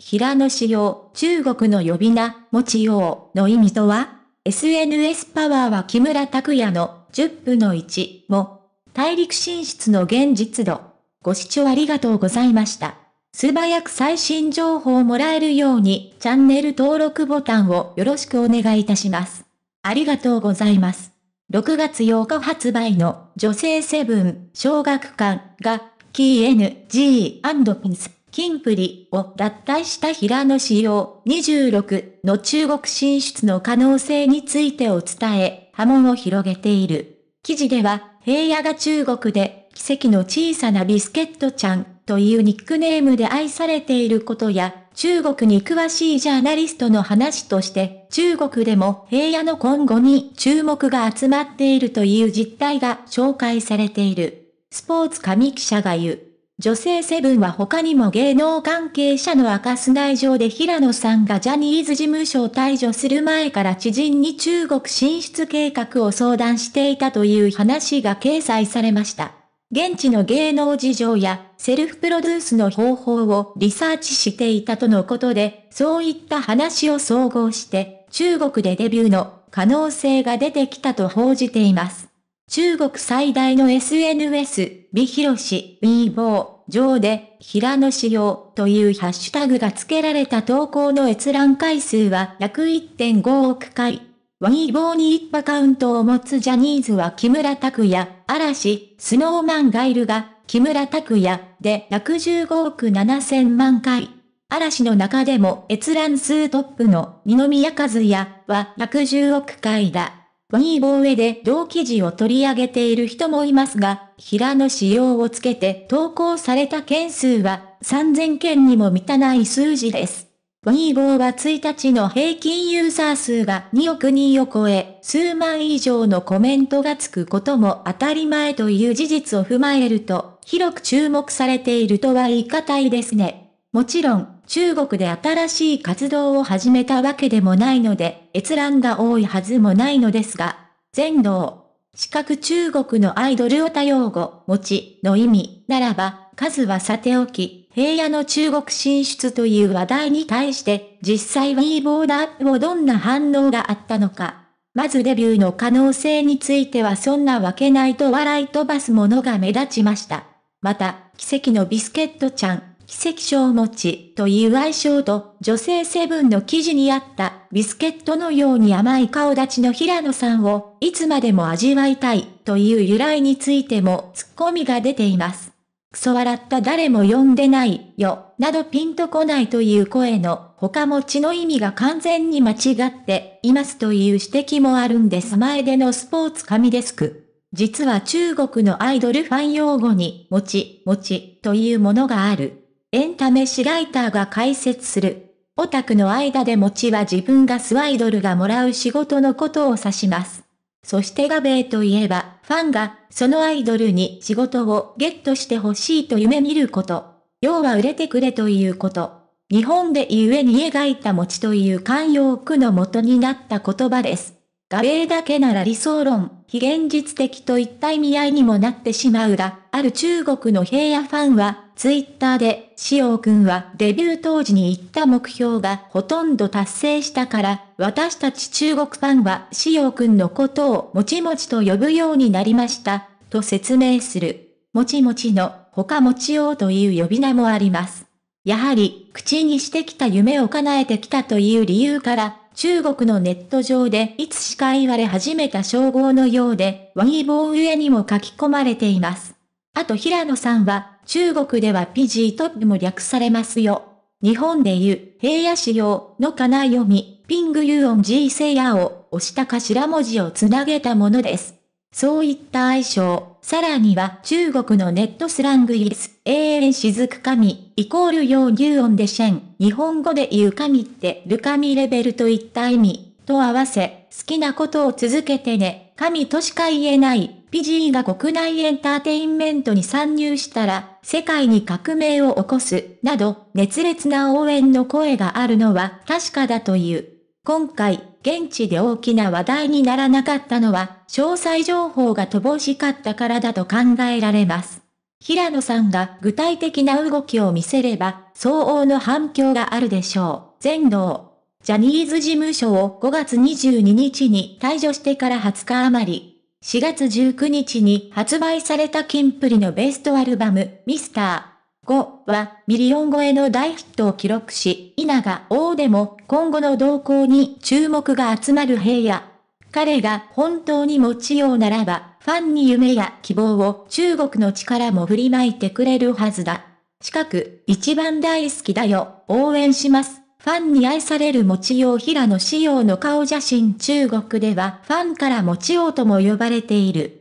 平野紫耀、中国の呼び名、持ちようの意味とは ?SNS パワーは木村拓哉の10分の1も、大陸進出の現実度。ご視聴ありがとうございました。素早く最新情報をもらえるように、チャンネル登録ボタンをよろしくお願いいたします。ありがとうございます。6月8日発売の女性セブン小学館が KNG& i n s キンプリを脱退した平野紫耀26の中国進出の可能性についてを伝え、波紋を広げている。記事では、平野が中国で奇跡の小さなビスケットちゃんというニックネームで愛されていることや、中国に詳しいジャーナリストの話として、中国でも平野の今後に注目が集まっているという実態が紹介されている。スポーツ紙記者が言う。女性セブンは他にも芸能関係者の明かす内情で平野さんがジャニーズ事務所を退場する前から知人に中国進出計画を相談していたという話が掲載されました。現地の芸能事情やセルフプロデュースの方法をリサーチしていたとのことで、そういった話を総合して中国でデビューの可能性が出てきたと報じています。中国最大の SNS、美広し、ボー、上で、平野仕様というハッシュタグが付けられた投稿の閲覧回数は約1.5億回。ワニーボーに一アカウントを持つジャニーズは木村拓也、嵐、スノーマンガイルが、木村拓也で約15億7000万回。嵐の中でも閲覧数トップの二宮和也は約10億回だ。ワニーボー衛で同記事を取り上げている人もいますが、平野仕様をつけて投稿された件数は3000件にも満たない数字です。ワニーボーは1日の平均ユーザー数が2億人を超え、数万以上のコメントがつくことも当たり前という事実を踏まえると、広く注目されているとは言い難いですね。もちろん、中国で新しい活動を始めたわけでもないので、閲覧が多いはずもないのですが、全能、四角中国のアイドルを多用語、持ちの意味ならば、数はさておき、平野の中国進出という話題に対して、実際はいボーダーをどんな反応があったのか。まずデビューの可能性についてはそんなわけないと笑い飛ばすものが目立ちました。また、奇跡のビスケットちゃん、奇跡症持ちという愛称と、女性セブンの記事にあった、ビスケットのように甘い顔立ちの平野さんを、いつまでも味わいたい、という由来についても、ツッコミが出ています。クソ笑った誰も呼んでないよ、などピンとこないという声の他持ちの意味が完全に間違っていますという指摘もあるんです前でのスポーツ紙デスク。実は中国のアイドルファン用語に、持ち、持ちというものがある。エンタメ誌ライターが解説する。オタクの間で餅は自分がスアイドルがもらう仕事のことを指します。そしてガベーといえば、ファンが、そのアイドルに仕事をゲットしてほしいと夢見ること。要は売れてくれということ。日本でうえに描いた餅という慣用句の元になった言葉です。ガベーだけなら理想論、非現実的といった意味合いにもなってしまうが、ある中国の平野ファンは、ツイッターで、塩くんはデビュー当時に言った目標がほとんど達成したから、私たち中国ファンは塩くんのことをもちもちと呼ぶようになりました、と説明する。もちもちの他もちようという呼び名もあります。やはり、口にしてきた夢を叶えてきたという理由から、中国のネット上でいつしか言われ始めた称号のようで、ワニボ上にも書き込まれています。あと平野さんは、中国では PG トップも略されますよ。日本で言う、平野仕様のかな読み、ピングユーオン G セイヤーを押した頭文字をつなげたものです。そういった愛称、さらには中国のネットスラングイス、永遠雫神、イコール用オンでシェン、日本語で言う神ってルカミレベルといった意味、と合わせ、好きなことを続けてね、神としか言えない、ピジーが国内エンターテインメントに参入したら、世界に革命を起こす、など、熱烈な応援の声があるのは確かだという。今回、現地で大きな話題にならなかったのは、詳細情報が乏しかったからだと考えられます。平野さんが具体的な動きを見せれば、相応の反響があるでしょう。全能。ジャニーズ事務所を5月22日に退場してから20日余り、4月19日に発売されたキンプリのベストアルバム、ミスター5はミリオン超えの大ヒットを記録し、稲が王でも今後の動向に注目が集まる平野。彼が本当に持ちようならば、ファンに夢や希望を中国の力も振りまいてくれるはずだ。近く、一番大好きだよ、応援します。ファンに愛される餅用平野仕様の顔写真中国ではファンから餅うとも呼ばれている。